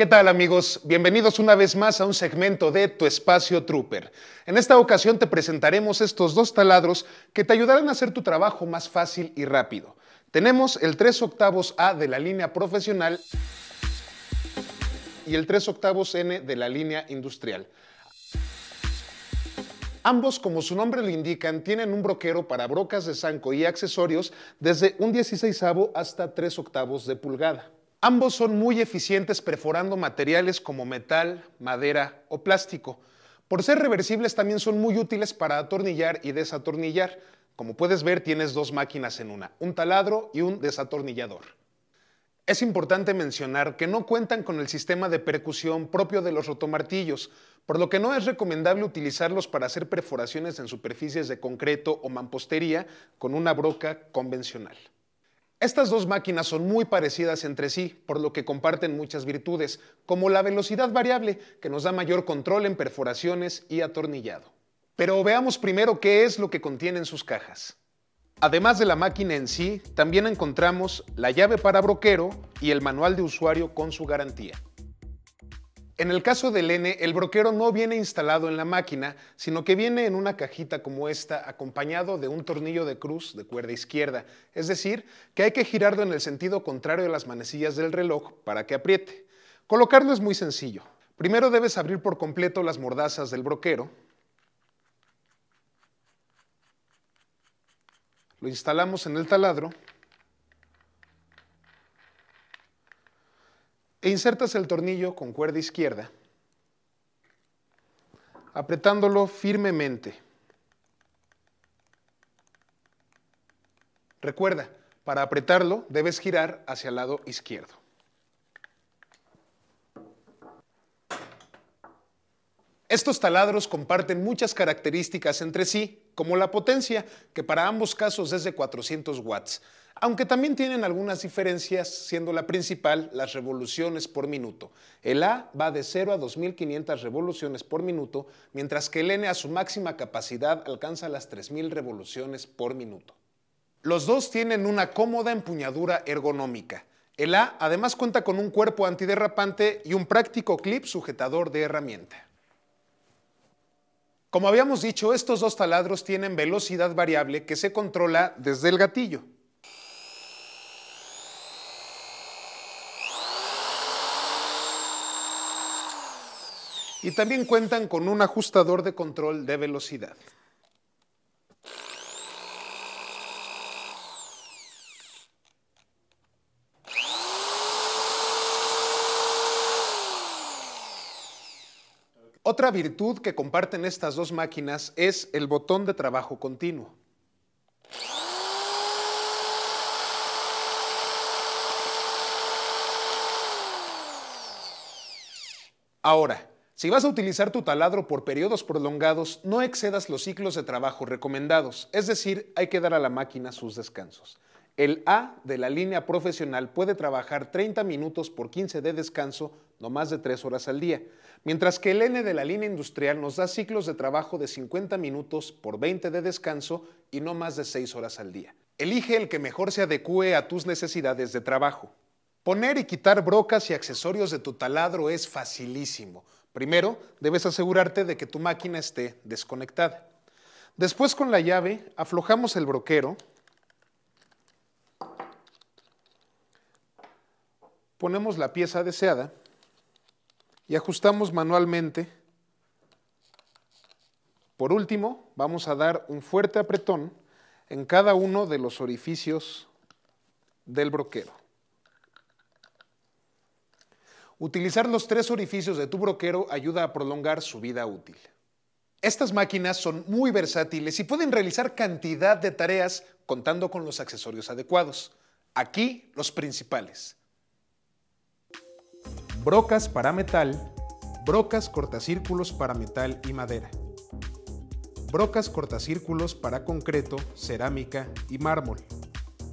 ¿Qué tal amigos? Bienvenidos una vez más a un segmento de Tu Espacio Trooper. En esta ocasión te presentaremos estos dos taladros que te ayudarán a hacer tu trabajo más fácil y rápido. Tenemos el 3 octavos A de la línea profesional y el 3 octavos N de la línea industrial. Ambos, como su nombre lo indican, tienen un broquero para brocas de zanco y accesorios desde un 16 hasta 3 octavos de pulgada. Ambos son muy eficientes perforando materiales como metal, madera o plástico. Por ser reversibles también son muy útiles para atornillar y desatornillar. Como puedes ver tienes dos máquinas en una, un taladro y un desatornillador. Es importante mencionar que no cuentan con el sistema de percusión propio de los rotomartillos, por lo que no es recomendable utilizarlos para hacer perforaciones en superficies de concreto o mampostería con una broca convencional. Estas dos máquinas son muy parecidas entre sí, por lo que comparten muchas virtudes, como la velocidad variable, que nos da mayor control en perforaciones y atornillado. Pero veamos primero qué es lo que contienen sus cajas. Además de la máquina en sí, también encontramos la llave para broquero y el manual de usuario con su garantía. En el caso del N, el broquero no viene instalado en la máquina, sino que viene en una cajita como esta, acompañado de un tornillo de cruz de cuerda izquierda, es decir, que hay que girarlo en el sentido contrario de las manecillas del reloj para que apriete. Colocarlo es muy sencillo. Primero debes abrir por completo las mordazas del broquero. Lo instalamos en el taladro insertas el tornillo con cuerda izquierda, apretándolo firmemente. Recuerda, para apretarlo debes girar hacia el lado izquierdo. Estos taladros comparten muchas características entre sí, como la potencia, que para ambos casos es de 400 watts, aunque también tienen algunas diferencias, siendo la principal las revoluciones por minuto. El A va de 0 a 2.500 revoluciones por minuto, mientras que el N a su máxima capacidad alcanza las 3.000 revoluciones por minuto. Los dos tienen una cómoda empuñadura ergonómica. El A además cuenta con un cuerpo antiderrapante y un práctico clip sujetador de herramienta. Como habíamos dicho, estos dos taladros tienen velocidad variable que se controla desde el gatillo. Y también cuentan con un ajustador de control de velocidad. Otra virtud que comparten estas dos máquinas es el botón de trabajo continuo. Ahora, si vas a utilizar tu taladro por periodos prolongados, no excedas los ciclos de trabajo recomendados, es decir, hay que dar a la máquina sus descansos. El A de la línea profesional puede trabajar 30 minutos por 15 de descanso, no más de 3 horas al día, mientras que el N de la línea industrial nos da ciclos de trabajo de 50 minutos por 20 de descanso y no más de 6 horas al día. Elige el que mejor se adecue a tus necesidades de trabajo. Poner y quitar brocas y accesorios de tu taladro es facilísimo. Primero, debes asegurarte de que tu máquina esté desconectada. Después con la llave aflojamos el broquero, ponemos la pieza deseada y ajustamos manualmente. Por último, vamos a dar un fuerte apretón en cada uno de los orificios del broquero. Utilizar los tres orificios de tu broquero ayuda a prolongar su vida útil. Estas máquinas son muy versátiles y pueden realizar cantidad de tareas contando con los accesorios adecuados. Aquí los principales. Brocas para metal, brocas cortacírculos para metal y madera. Brocas cortacírculos para concreto, cerámica y mármol.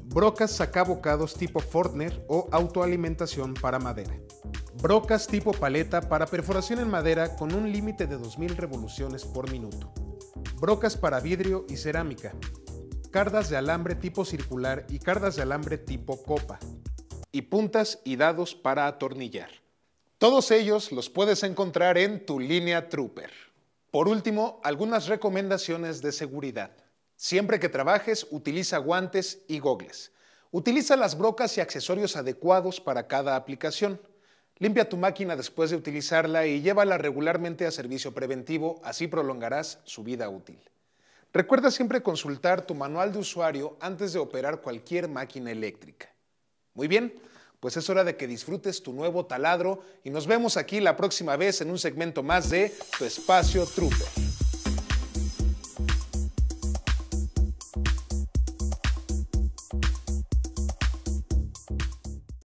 Brocas sacabocados tipo Fortner o autoalimentación para madera. Brocas tipo paleta para perforación en madera con un límite de 2000 revoluciones por minuto. Brocas para vidrio y cerámica. Cardas de alambre tipo circular y cardas de alambre tipo copa. Y puntas y dados para atornillar. Todos ellos los puedes encontrar en tu línea Trooper. Por último, algunas recomendaciones de seguridad. Siempre que trabajes, utiliza guantes y gogles. Utiliza las brocas y accesorios adecuados para cada aplicación. Limpia tu máquina después de utilizarla y llévala regularmente a servicio preventivo, así prolongarás su vida útil. Recuerda siempre consultar tu manual de usuario antes de operar cualquier máquina eléctrica. Muy bien, pues es hora de que disfrutes tu nuevo taladro y nos vemos aquí la próxima vez en un segmento más de Tu Espacio Trupe.